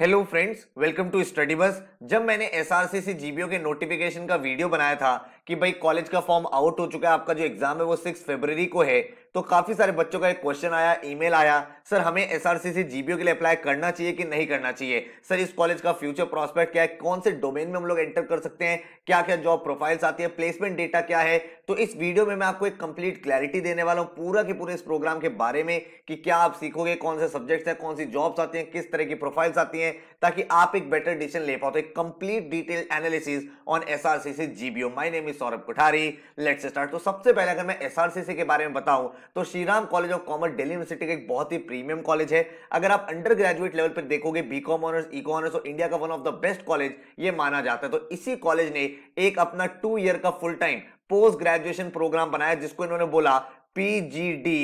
hello friends welcome to study bus जब मैंने S R C C GBO के notification का वीडियो बनाया था कि भाई कॉलेज का फॉर्म आउट हो चुका है आपका जो एग्जाम है वो सिक्स फेबर को है तो काफी सारे बच्चों का एक क्वेश्चन आया ईमेल आया सर हमें एस आर सी जीबीओ के लिए अप्लाई करना चाहिए कि नहीं करना चाहिए सर इस कॉलेज का फ्यूचर प्रोस्पेक्ट क्या है कौन से डोमेन में हम लोग एंटर कर सकते हैं क्या क्या जॉब प्रोफाइल्स आती है प्लेसमेंट डेटा क्या है तो इस वीडियो में मैं आपको एक कंप्लीट क्लैरिटी देने वाला हूँ पूरा के पूरे इस प्रोग्राम के बारे में कि क्या आप सीखोगे कौन से सब्जेक्ट्स हैं कौन सी जॉब्स आती हैं किस तरह की प्रोफाइल्स आती हैं ताकि आप एक बेटर डिसीजन ले पाओ तो एक complete detail analysis on S R C GBO my name Saurabh Kothari let's start तो सबसे पहले अगर मैं एसआरसीसी के बारे में बताऊं तो Shriram college of commerce Delhi university का एक बहुत ही प्रीमियम कॉलेज है अगर आप अंडर ग्रेजुएट लेवल पर देखोगे बीकॉम ऑनर्स इको ऑनर्स और इंडिया का one of the best college ये माना जाता है तो इसी कॉलेज ने एक अपना टू ईयर का full time post graduation programme बनाया जिसको इन्होंने बोला P G G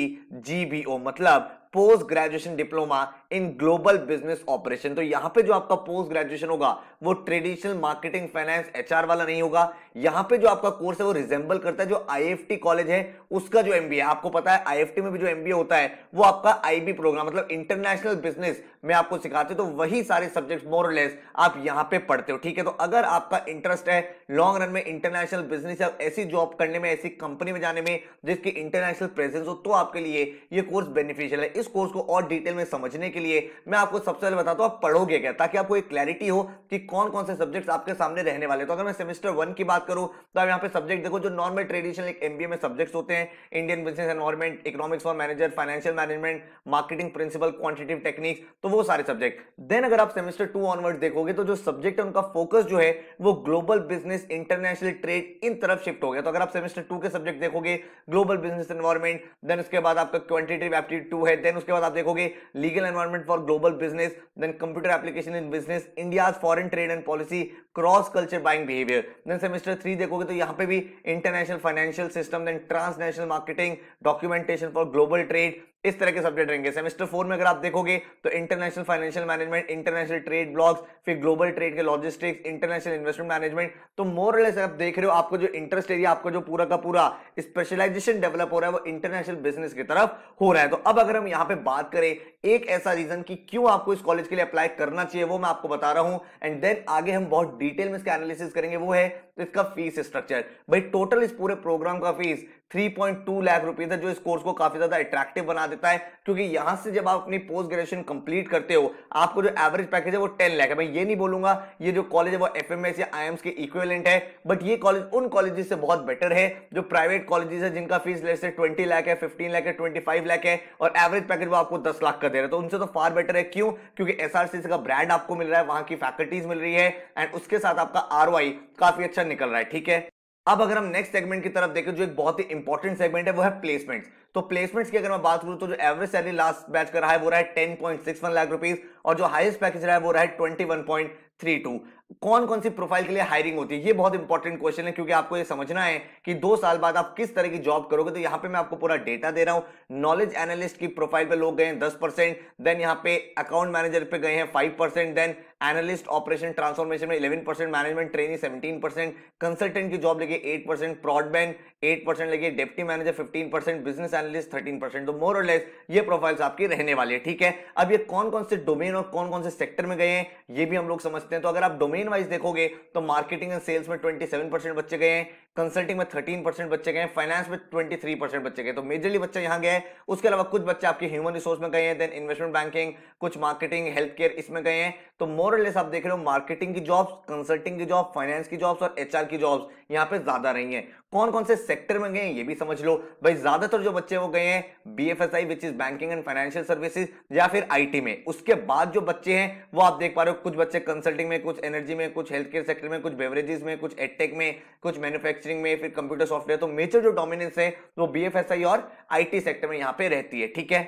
D B O मतलब post graduation diploma in global business operation तो यहां पे जो आपका पोस्ट ग्रेजुएशन होगा वो ट्रेडिशनल मार्केटिंग फाइनेंस एचआर वाला नहीं होगा यहां पे जो आपका कोर्स है वो रिजेंबल करता है जो आईएफटी कॉलेज है उसका जो एमबीए आपको पता है आईएफटी में भी जो एमबीए होता है वो आपका आईबी प्रोग्राम मतलब इंटरनेशनल बिजनेस में आपको सिखाते तो वही सारे सब्जेक्ट मोर लेस आप यहां पर पढ़ते हो ठीक है तो अगर आपका इंटरेस्ट है लॉन्ग रन में इंटरनेशनल बिजनेस या ऐसी जॉब करने में ऐसी कंपनी में जाने में जिसकी इंटरनेशनल प्रेजेंस हो तो आपके लिए ये कोर्स बेनिफिशियल है इस कोर्स को और डिटेल में समझने के लिए मैं आपको सबसे पहले बताता हूँ आप पढ़ोगे क्या ताकि आपको एक क्लैरिटी हो कि कौन कौन से सब्जेक्ट्स आपके सामने रहने वाले तो अगर मैं सेमेस्टर वन की बात करूँ तो आप यहाँ पे सब्जेक्ट देखो जो नॉर्मल ट्रेडिशनल एक एम में सब्जेक्ट्स होते हैं इंडियन बिजनेस एनवायरमेंट इकोनॉमिक्स और manager financial management marketing principle quantitative techniques तो वो सारे सब्जेक्ट देन अगर आप सेमेस्टर टू ऑनवर्ड देखोगे तो जो सब्जेक्ट है उनका फोकस जो है वो ग्लोबल बिजनेस इंटरनेशनल ट्रेड इन तरफ शिफ्ट हो गया तो अगर आप सेमेस्टर टू के सब्जेक्ट देखोगे ग्लोबल बिजनेस एनवायरमेंट देन उसके बाद आपका क्वान्टिटिव एप्टीट्यूड टू है देन उसके बाद आप देखोगे legal environment for global business then computer application in business India foreign trade and policy cross culture buying behaviour then semester three देखोगे तो यहाँ पे भी international financial system then transnational marketing documentation for global trade इस तरह के subject रहेंगे semester four में अगर आप देखोगे तो international financial management international trade blogs फिर ग्लोबल ट्रेड के लॉजिस्टिक्स इंटरनेशनल इन्वेस्टमेंट मैनेजमेंट तो मोर लेस आप देख रहे हो आपको जो इंटरेस्ट एरिया आपका जो पूरा का पूरा स्पेशलाइजेशन डेवलप हो रहा है वो इंटरनेशनल बिजनेस की तरफ हो रहा है तो अब अगर हम यहाँ पे बात करें एक ऐसा रीजन की क्यों आपको इस कॉलेज के लिए अप्लाई करना चाहिए वो मैं आपको बता रहा हूँ एंड देन आगे हम बहुत डिटेल में इसका एनालिसिस करेंगे वो है इसका फीस स्ट्रक्चर भाई टोटल इस पूरे प्रोग्राम का फीस 3.2 लाख रुपीज है जो इस कोर्स को काफी ज्यादा अट्रैक्टिव बना देता है क्योंकि यहां से जब आप अपनी पोस्ट ग्रेजुएशन कंप्लीट करते हो आपको जो एवरेज पैकेज है वो 10 लाख है मैं ये नहीं बोलूंगा ये जो कॉलेज है वो एफ एस या एम्स के इक्वेलेंट है बट ये कॉलेज उन कॉलेजेस से बहुत बेटर है जो प्राइवेट कॉलेजेस है जिनका फीस लेस से ट्वेंटी लाख है फिफ्टीन लाख है ट्वेंटी लाख है और एवरेज पैकेज वो आपको दस लाख का दे रहा है तो उनसे तो फार बेटर है क्यों क्योंकि सी का ब्रांड आपको मिल रहा है वहां की फैकल्टीज मिल रही है एंड उसके साथ आपका आर काफी अच्छा निकल रहा है ठीक है अब अगर हम नेक्स्ट सेगमेंट की तरफ देखें जो एक बहुत ही इंपॉर्टेंट सेगमेंट है वो है प्लेसमेंट्स तो प्लेसमेंट्स की अगर मैं बात करूं तो जो एवरेज सैलरी लास्ट बैच का रहा है वो रहा है ten point six one lakh rupees और जो हाईएस्ट पैकेज रहा है वो रहा है twenty one point three two कौन कौन सी प्रोफाइल के लिए हायरिंग होती है ये बहुत इंपॉर्टेंट क्वेश्चन है क्योंकि आपको ये समझना है कि दो साल बाद आप किस तरह की जॉब करोगे तो यहां पे मैं आपको पूरा डेटा दे रहा हूं नॉलेज एनालिस्ट की प्रोफाइल पे लोग गए हैं दस परसेंट देन यहां पे अकाउंट मैनेजर पे गए हैं five percent then analyst operation transformation में eleven percent management training seventeen percent consultant की जॉब लगे eight percent broadband eight percent लगे deputy manager fifteen percent business analyst thirteen percent तो मोर और लेस ये प्रोफाइल्स आपकी रहने वाली है ठीक है अब ये कौन कौन से डोमेन और कौन कौन से सेक्टर में गए हैं ये भी हम लोग समझते हैं तो अगर आप डोमेन वाइज देखोगे तो मार्केटिंग एंड सेल्स में ट्वेंटी बच्चे गए हैं कंसल्टिंग में थर्टीन परसेंट बच्चे गए फाइनेंस में ट्वेंटी थ्री परसेंट बच्चे गए तो मेजरली बच्चे यहाँ गए उसके अलावा कुछ बच्चे आपके ह्यूमन रिसोर्स में गए हैं देन इन्वेस्टमेंट बैंकिंग कुछ मार्केटिंग हेल्थ केयर इसमें गए हैं तो मोरलेस आप देख रहे हो मार्केटिंग की जॉब्स कंसल्टिंग की जॉब फाइनेंस की जॉब्स और एच की जॉब्स यहाँ पे ज्यादा रही है कौन कौन से सेक्टर में गए ये भी समझ लो भाई ज्यादातर जो बच्चे वो गए हैं B F S I which is banking and financial services या फिर आईटी में उसके बाद जो बच्चे हैं वो आप देख पा रहे हो कुछ बच्चे कंसल्टिंग में कुछ एनर्जी में कुछ हेल्थ केयर सेक्टर में कुछ बेवरेजेस में कुछ एटेक में कुछ मैन्युफैक्चरिंग में फिर कंप्यूटर सॉफ्टवेयर तो मेजर जो डोमिनेंस है वो बी एफ एस आई और आई सेक्टर में यहाँ पे रहती है ठीक है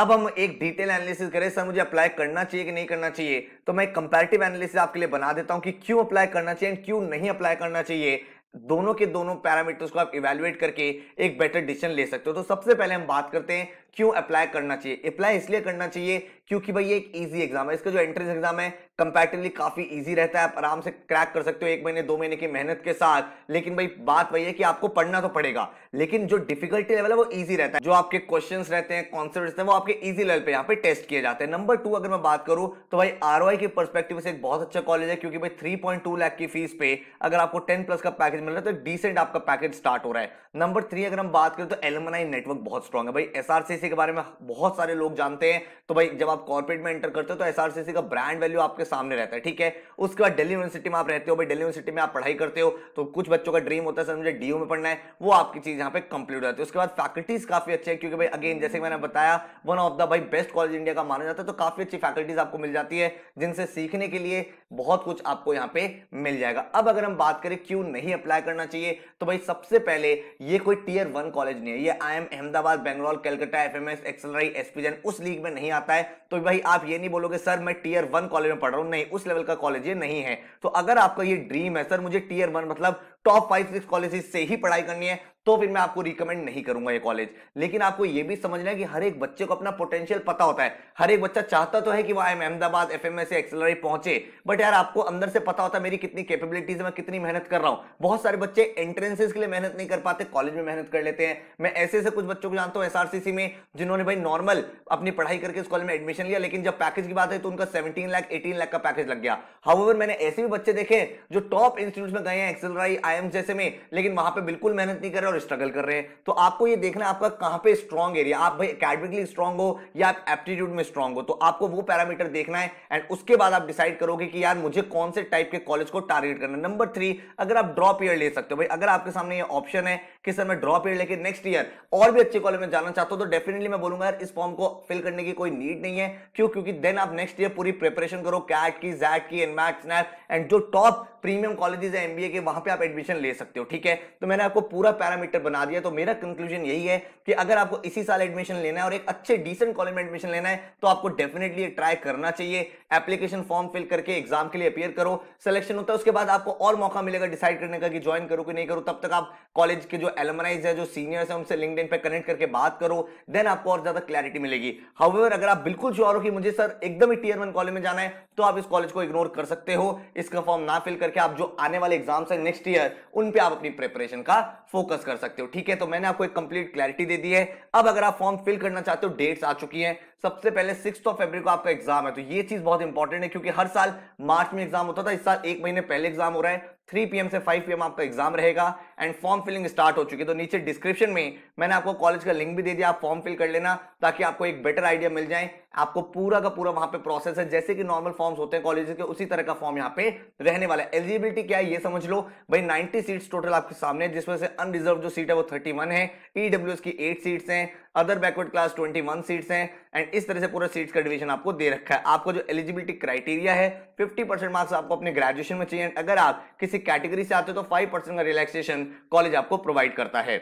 अब हम एक डिटेल एनालिसिस करें सर मुझे अप्लाई करना चाहिए कि नहीं करना चाहिए तो मैं कंपैरेटिव एनालिसिस आपके लिए बना देता हूं कि क्यों अप्लाई करना चाहिए एंड क्यों नहीं अप्लाई करना चाहिए दोनों के दोनों पैरामीटर्स को आप इवेल्युएट करके एक बेटर डिसीजन ले सकते हो तो सबसे पहले हम बात करते हैं क्यों अप्लाई करना चाहिए अप्लाई इसलिए करना चाहिए क्योंकि भाई ये एक ईजी एग्जाम है इसका जो एंट्रेंस एग्जाम है कंपेरेटिवली काफी ईजी रहता है आप आराम से क्रैक कर सकते हो एक महीने दो महीने की मेहनत के साथ लेकिन भाई बात वही है कि आपको पढ़ना तो पड़ेगा लेकिन जो डिफिकल्टी लेवल है वो ईजी रहता है जो आपके क्वेश्चन रहते हैं कॉन्सेप्ट रहते हैं वो आपके ईजी लेवल पे यहाँ पे टेस्ट किए जाते हैं नंबर टू अगर मैं बात करूँ तो भाई आर के परस्पेक्टिव से एक बहुत अच्छा कॉलेज है क्योंकि भाई थ्री लाख की फीस पे अगर आपको टेन प्लस का पैकेज मिल रहा है तो डिसेंट आपका पैकेज स्टार्ट हो रहा है नंबर थ्री अगर हम बात करें तो एलमनाई नेटवर्क बहुत स्ट्रॉग है भाई एस एसआरसीसी के बारे में बहुत सारे लोग जानते हैं तो भाई जब आप कॉर्पोरेट में एंटर करते हो तो एसआरसीसी का ब्रांड वैल्यू आपके सामने रहता है ठीक है उसके बाद दिल्ली यूनिवर्सिटी में आप रहते हो भाई दिल्ली यूनिवर्सिटी में आप पढ़ाई करते हो तो कुछ बच्चों का ड्रीम होता है सर मुझे डीयू में पढ़ना है वो आपकी चीज यहाँ पे कंप्लीट हो जाती है उसके बाद फैकल्टीज काफी अच्छे हैं क्योंकि भाई अगेन जैसे मैंने बताया वन ऑफ द भाई बेस्ट कॉलेज इंडिया का माना जाता है तो काफी अच्छी फैकल्टीज आपको मिल जाती है जिनसे सीखने के लिए बहुत कुछ आपको यहाँ पे मिल जाएगा अब अगर हम बात करें क्यों नहीं अप्लाई करना चाहिए तो भाई सबसे पहले ये कोई टीयर वन कॉलेज नहीं है ये I M Ahmedabad Bangalore Calcutta F FMS XLRI SP Jain उस लीग में नहीं आता है तो भाई आप ये नहीं बोलोगे सर मैं टीयर वन कॉलेज में पढ़ रहा हूं नहीं उस लेवल का कॉलेज ये नहीं है तो अगर आपका ये ड्रीम है सर मुझे टीयर वन मतलब टॉप फाइव सिक्स कॉलेज से ही पढ़ाई करनी है तो फिर मैं आपको रिकमेंड नहीं करूंगा ये कॉलेज लेकिन आपको ये भी समझना है कि हर एक बच्चे को अपना पोटेंशियल पता होता है हर एक बच्चा चाहता तो है कि वह I Ahmedabad F M S XLRI पहुंचे बट यार आपको अंदर से पता होता है मेरी कितनी कैपेबिलिटीज है मैं कितनी मेहनत कर रहा हूं बहुत सारे बच्चे एंट्रेंसेस के लिए मेहनत नहीं कर पाते कॉलेज में मेहनत कर लेते हैं मैं ऐसे ऐसे कुछ बच्चों को जानता हूँ एसआरसीसी में जिन्होंने भाई नॉर्मल अपनी पढ़ाई करके उस कॉलेज में एडमिशन लिया लेकिन जब पैकेज की बात है तो उनका सेवेंटीन लाख एटीन लाख का पैकेज लग गया हाउ मैंने ऐसे भी बच्चे देखे जो टॉप इंस्टीट्यूट में गए हैं एक्सेलराई आई आईएम जैसे में लेकिन वहां पे बिल्कुल मेहनत नहीं कर रहे और स्ट्रगल कर रहे हैं तो आपको ये देखना आपका कहां पे स्ट्रॉन्ग एरिया आप भाई अकेडमिकली स्ट्रॉन्ग हो या आप एप्टीट्यूड में स्ट्रॉन्ग हो तो आपको वो पैरामीटर देखना है एंड उसके बाद आप डिसाइड करोगे कि यार मुझे कौन से टाइप के कॉलेज को टारगेट करना नंबर थ्री अगर आप ड्रॉप ईयर ले सकते हो भाई अगर आपके सामने ये ऑप्शन है कि सर मैं ड्रॉप ईयर लेके नेक्स्ट ईयर और भी अच्छे कॉलेज में जाना चाहता हूं तो डेफिनेटली मैं बोलूंगा यार इस फॉर्म को फिल करने की कोई नीड नहीं है क्यों क्योंकि देन आप नेक्स्ट ईयर पूरी प्रिपरेशन करो कैट की जैट की एनमैट स्नैप एंड जो टॉप प्रीमियम कॉलेजेस है एमबीए के वहां पे आप एडमिशन ले सकते हो ठीक है तो मैंने आपको पूरा पैरामीटर बना दिया तो मेरा कंक्लूजन यही है कि अगर आपको इसी साल एडमिशन लेना है और एक अच्छे डिसेंट कॉलेज में एडमिशन लेना है तो आपको डेफिनेटली ट्राई करना चाहिए एप्लीकेशन फॉर्म फिल करके एग्जाम के लिए अपियर करो सिलेक्शन होता है उसके बाद आपको और मौका मिलेगा डिसाइड करने का कि ज्वाइन करो कि नहीं करो तब तक आप कॉलेज के जो एलमराइज है जो सीनियर्स है उनसे लिंकड पे कनेक्ट करके बात करो देन आपको और ज्यादा क्लैरिटी मिलेगी हाउएवर अगर आप बिल्कुल श्योर हो कि मुझे सर एकदम ही टीयर वन कॉलेज में जाना है तो आप इस कॉलेज को इग्नोर कर सकते हो इसका फॉर्म ना फिल करके करके आप जो आने वाले एग्जाम्स है नेक्स्ट ईयर उन पे आप अपनी प्रिपरेशन का फोकस कर सकते हो ठीक है तो मैंने आपको एक कंप्लीट क्लैरिटी दे दी है अब अगर आप फॉर्म फिल करना चाहते हो डेट्स आ चुकी है सबसे पहले सिक्स ऑफ फेबर को आपका एग्जाम है तो ये चीज बहुत इंपॉर्टेंट है क्योंकि हर साल मार्च में एग्जाम होता था इस साल एक महीने पहले एग्जाम हो रहा है 3 पीएम से 5 पीएम आपका एग्जाम रहेगा एंड फॉर्म फिलिंग स्टार्ट हो चुकी है तो नीचे डिस्क्रिप्शन में मैंने आपको कॉलेज का लिंक भी दे दिया आप फॉर्म फिल कर लेना ताकि आपको एक बेटर आइडिया मिल जाए आपको पूरा का पूरा वहां पे प्रोसेस है जैसे कि नॉर्मल फॉर्म्स होते हैं कॉलेज के उसी तरह का फॉर्म यहाँ पे रहने वाला है एलिजिबिलिटी क्या है ये समझ लो भाई नाइनटी सीट्स टोटल आपके सामने जिसमें से अनरिजर्व जो सीट है वो थर्टी है ईडब्ल्यू e की एट सीट्स हैं अदर बैकवर्ड क्लास 21 सीट्स हैं एंड इस तरह से पूरा सीट्स का डिवीजन आपको दे रखा है आपको जो एलिजिबिलिटी क्राइटेरिया है 50 परसेंट मार्क्स आपको अपने ग्रेजुएशन में चाहिए एंड अगर आप किसी कैटेगरी से आते हो तो 5 परसेंट का रिलैक्सेशन कॉलेज आपको प्रोवाइड करता है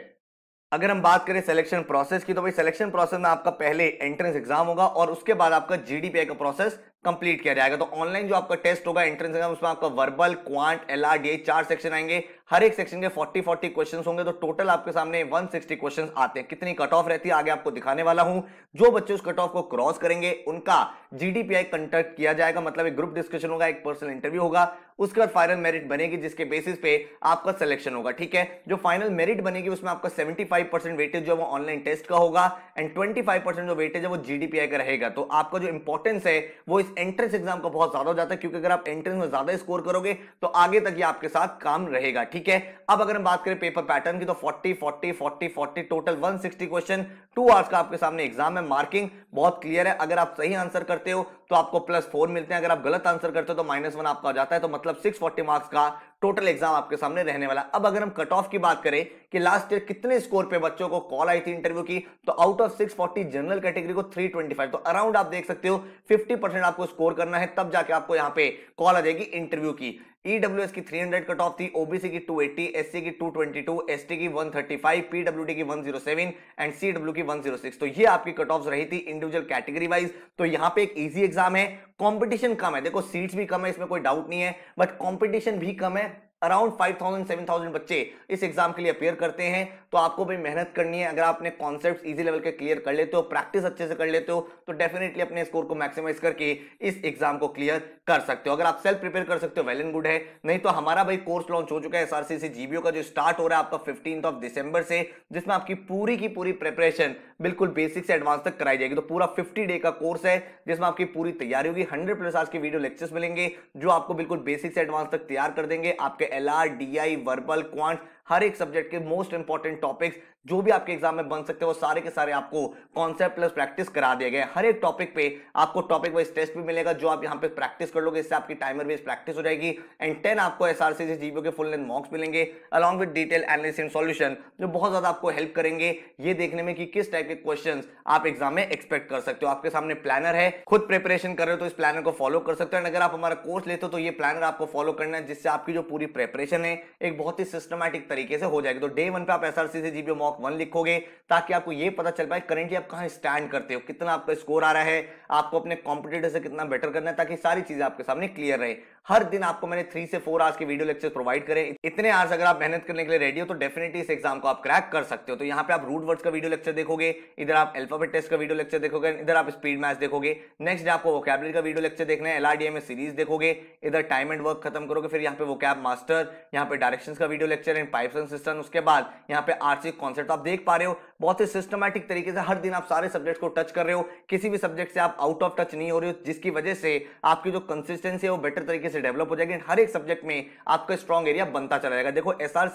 अगर हम बात करें सिलेक्शन प्रोसेस की तो भाई सिलेक्शन प्रोसेस में आपका पहले एंट्रेंस एग्जाम होगा और उसके बाद आपका जीडीपीआई का प्रोसेस कंप्लीट किया जाएगा तो ऑनलाइन जो आपका टेस्ट होगा एंट्रेंस एग्जाम उसमें आपका वर्बल क्वांट एल एलआरडीए चार सेक्शन आएंगे हर एक सेक्शन के 40 40 क्वेश्चंस होंगे तो टोटल आपके सामने 160 सिक्सटी क्वेश्चन आते हैं कितनी कट ऑफ रहती है आगे आपको दिखाने वाला हूं जो बच्चे उस कट ऑफ को क्रॉस करेंगे उनका जीडीपीआई कंटेक्ट किया जाएगा मतलब एक ग्रुप डिस्कशन होगा एक पर्सनल इंटरव्यू होगा उसके बाद फाइनल मेरिट बनेगी जिसके बेसिस पे आपका सिलेक्शन होगा ठीक है जो फाइनल मेरिट बनेगी उसमें आपका 75 परसेंट वेटेज जो है वो ऑनलाइन टेस्ट का होगा एंड 25 परसेंट जो वेटेज है वो जीडीपीआई का रहेगा तो आपका जो इंपॉर्टेंस है वो इस एंट्रेंस एग्जाम का बहुत ज्यादा हो जाता है क्योंकि अगर आप एंट्रेंस में ज्यादा स्कोर करोगे तो आगे तक ये आपके साथ काम रहेगा ठीक है अब अगर हम बात करें पेपर पैटर्न की तो 40 40 40 40 टोटल 160 क्वेश्चन टू आवर्स का आपके सामने एग्जाम है मार्किंग बहुत क्लियर है अगर आप सही आंसर करते हो तो आपको प्लस फोर मिलते हैं अगर आप गलत आंसर करते हो तो माइनस वन आपका हो जाता है तो मतलब सिक्स मार्क्स का टोटल एग्जाम आपके सामने रहने वाला अब अगर हम कट ऑफ की बात करें कि लास्ट ईयर कितने स्कोर पे बच्चों को कॉल आई थी इंटरव्यू की तो आउट ऑफ 640 जनरल कैटेगरी को 325 तो अराउंड आप देख सकते हो 50 परसेंट आपको स्कोर करना है तब जाके आपको यहाँ पे कॉल आ जाएगी इंटरव्यू की ईडब्ल्यू e की 300 कट ऑफ थी ओबीसी की 280, एससी की 222, एसटी की 135, पीडब्ल्यूडी की 107 एंड डब्ल्यू की 106 तो ये आपकी कट ऑफ रही थी इंडिविजुअल कैटेगरी वाइज तो यहाँ पे एक इजी एग्जाम है कंपटीशन कम है देखो सीट्स भी कम है इसमें कोई डाउट नहीं है बट कंपटीशन भी कम है around five thousand seven thousand बच्चे इस एग्जाम के लिए अपेयर करते हैं तो आपको भी मेहनत करनी है अगर आपने कॉन्सेप्ट इजी लेवल के क्लियर कर लेते हो प्रैक्टिस अच्छे से कर लेते हो तो डेफिनेटली अपने स्कोर को मैक्सिमाइज करके इस एग्जाम को क्लियर कर सकते हो अगर आप सेल्फ प्रिपेयर कर सकते हो वेल एंड गुड है नहीं तो हमारा भाई कोर्स लॉन्च हो चुका है एसआरसी जीबीओ का जो स्टार्ट हो रहा है आपका फिफ्टीन ऑफ दिसंबर से जिसमें आपकी पूरी की पूरी प्रिपरेशन बिल्कुल बेसिक से एडवांस तक कराई जाएगी तो पूरा फिफ्टी डे का कोर्स है जिसमें आपकी पूरी तैयारी होगी हंड्रेड प्लस आज के वीडियो लेक्चर्स मिलेंगे जो आपको बिल्कुल बेसिक से एडवांस तक तैयार कर देंगे आपके L R D I verbal quant हर एक सब्जेक्ट के मोस्ट इंपॉर्टेंट टॉपिक्स जो भी आपके एग्जाम में बन सकते हैं वो सारे के सारे आपको कॉन्सेप्ट प्लस प्रैक्टिस करा दिए गए हर एक टॉपिक पे आपको टॉपिक वाइज टेस्ट भी मिलेगा जो आप यहाँ पे प्रैक्टिस कर लोगे इससे आपकी टाइमर वेज प्रैक्टिस हो जाएगी एंड टेन आपको एस आर के फुल लेंथ मॉक्स मिलेंगे along with detail analysis and solution जो बहुत ज्यादा आपको हेल्प करेंगे ये देखने में कि किस टाइप के क्वेश्चन आप एग्जाम में एक्सपेक्ट कर सकते हो आपके सामने प्लानर है खुद प्रिपरेशन कर रहे हो तो इस प्लानर को फॉलो कर सकते हो एंड अगर आप हमारा कोर्स लेते हो तो ये प्लानर आपको फॉलो करना है जिससे आपकी जो पूरी प्रेपरेशन है एक बहुत ही सिस्टमैटिक तरीके से हो जाएगी तो डे वन पे आप एस आर सी से जीपीओ मॉक वन लिखोगे ताकि आपको ये पता चल पाए करेंटली आप कहाँ स्टैंड करते हो कितना आपका स्कोर आ रहा है आपको अपने कॉम्पिटेटर से कितना बेटर करना है ताकि सारी चीजें आपके सामने क्लियर रहे हर दिन आपको मैंने थ्री से फोर आवर्स के वीडियो लेक्चर प्रोवाइड करें इतने आवर्स अगर आप मेहनत करने के लिए रेडी हो तो डेफिनेटली इस एग्जाम को आप क्रैक कर सकते हो तो यहाँ पे आप रूट वर्ड्स का वीडियो लेक्चर देखोगे इधर आप एल्फाबेट टेस्ट का वीडियो लेक्चर देखोगे इधर आप स्पीड मैच देखोगे नेक्स्ट आपको वोकैबलरी का वीडियो लेक्चर देखना है एलआरडीए में सीरीज देखोगे इधर टाइम एंड वर्क खत्म करोगे फिर यहाँ पे वो मास्टर यहाँ पे डायरेक्शन का video lecture and pipe and cistern उसके बाद यहाँ पे आर्सिक कॉन्सेप्ट आप देख पा रहे हो बहुत ही सिस्टमैटिक तरीके से हर दिन आप सारे सब्जेक्ट को टच कर रहे हो किसी भी सब्जेक्ट से आप आउट ऑफ टच नहीं हो रहे हो जिसकी वजह से आपकी जो कंसिस्टेंसी है वो बेटर तरीके से डेवलप हो जाएगी हर एक सब्जेक्ट में आपका स्ट्रॉन्ग एरिया बनता चला जाएगा देखो एस आर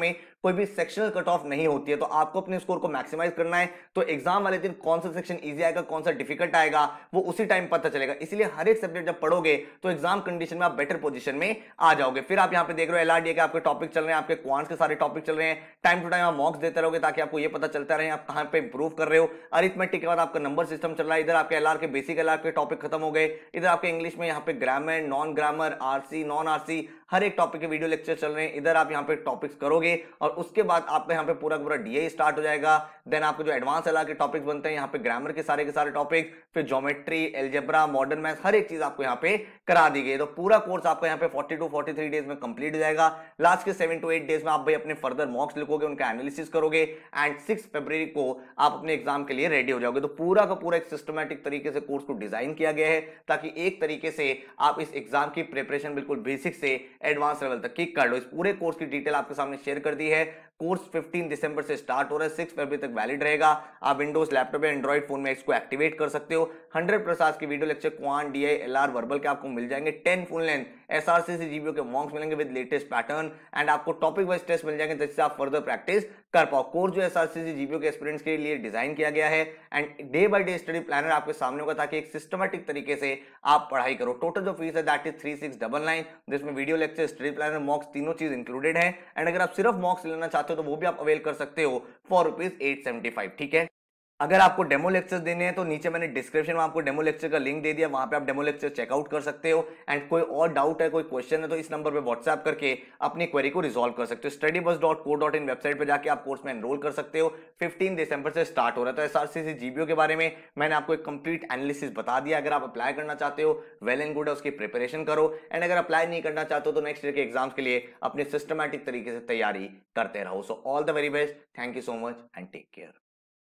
में कोई भी सेक्शनल कट ऑफ नहीं होती है तो आपको अपने स्कोर को मैक्सिमाइज करना है तो एग्जाम वाले दिन कौन सा सेक्शन ईजी आएगा कौन सा डिफिकल्ट आएगा वो उसी टाइम पता चलेगा इसलिए हर एक सब्जेक्ट जब पढ़ोगे तो एग्जाम कंडीशन में आप बेटर पोजिशन में आ जाओगे फिर आप यहाँ पे देख रहे हो एल के आपके टॉपिक चल रहे हैं आपके क्वांट्स के सारे टॉपिक चल रहे हैं टाइम टू टाइम आप मॉक्स देते रहोगे ताकि आपको ये पता चल चलता रहे आप कहाँ पे इंप्रूव कर रहे हो अरिथमेटिक के बाद आपका नंबर सिस्टम चल रहा है इधर आपके एलआर के बेसिक एलआर के टॉपिक खत्म हो गए इधर आपके इंग्लिश में यहाँ पे grammar non grammar RC non RC हर एक टॉपिक के वीडियो लेक्चर चल रहे हैं इधर आप यहाँ पे टॉपिक्स करोगे और उसके बाद आपका यहाँ पे पूरा पूरा डीए स्टार्ट हो जाएगा देन आपको जो एडवांस एलआर के टॉपिक्स बनते हैं यहाँ पे ग्रामर के सारे के सारे टॉपिक फिर ज्योमेट्री एलजेब्रा मॉडर्न मैथ हर एक चीज आपको यहाँ पे करा दी गई तो पूरा कोर्स आपका यहाँ पे फोर्टी टू फोर्टी डेज में कंप्लीट हो जाएगा लास्ट के सेवन टू एट डेज में आप भाई अपने फर्दर मॉक्स लिखोगे उनका एनालिसिस करोगे एंड सिक्स 26 फरवरी को आप अपने एग्जाम के लिए रेडी हो जाओगे तो पूरा का पूरा एक सिस्टमेटिक तरीके से कोर्स को डिजाइन किया गया है ताकि एक तरीके से आप इस एग्जाम की प्रिपरेशन बिल्कुल बेसिक से एडवांस लेवल तक की कर लो इस पूरे कोर्स की डिटेल आपके सामने शेयर कर दी है कोर्स 15 दिसंबर से स्टार्ट हो रहा है सिक्स फरवरी तक वैलिड रहेगा आप विंडोज लैपटॉप या एंड्रॉइड फोन में इसको एक्टिवेट कर सकते हो हंड्रेड प्रसाद की के video lecture quant D I L R verbal के आपको मिल जाएंगे ten full length S R C C GBO के मॉक्स मिलेंगे विद लेटेस्ट पैटर्न एंड आपको टॉपिक वाइज टेस्ट मिल जाएंगे जिससे आप फर्दर प्रैक्टिस कर पाओ कोर्स जो एस आर सी जीबीओ के एक्सपीरियंस के लिए डिजाइन किया गया है and day by day study planner आपके सामने होगा ताकि एक सिस्टमेटिक तरीके से आप पढ़ाई करो टोटल जो फीस है that is three six double nine जिसमें video lecture study planner mocks तीनों चीज इंक्लूडेड है एंड अगर आप सिर्फ मॉक्स लेना चाहते चाहते हो तो वो भी आप अवेल कर सकते हो for rupees eight seventy five ठीक है अगर आपको डेमो लेक्चर देने हैं तो नीचे मैंने डिस्क्रिप्शन में आपको डेमो लेक्चर का लिंक दे दिया वहां पे आप डेमो लेक्चर चेकआउट कर सकते हो एंड कोई और डाउट है कोई क्वेश्चन है तो इस नंबर पे व्हाट्सएप करके अपनी क्वेरी को रिजॉल्व कर सकते हो स्टडी बस dot co dot in website पर जाकर आप कोर्स में एनरोल कर सकते हो फिफ्टीन दिसंबर से स्टार्ट हो रहा है तो एस आर सी जीबीओ के बारे में मैंने आपको एक कंप्लीट एनालिसिस बता दिया अगर आप अप्लाई करना चाहते हो वेल एंड गुड है उसकी प्रिपेरेशन करो एंड अगर अप्लाई नहीं करना चाहते हो तो नेक्स्ट ईयर के एग्जाम्स के लिए अपने सिस्टमैटिक तरीके से तैयारी करते रहो so all the very best thank you so much and take care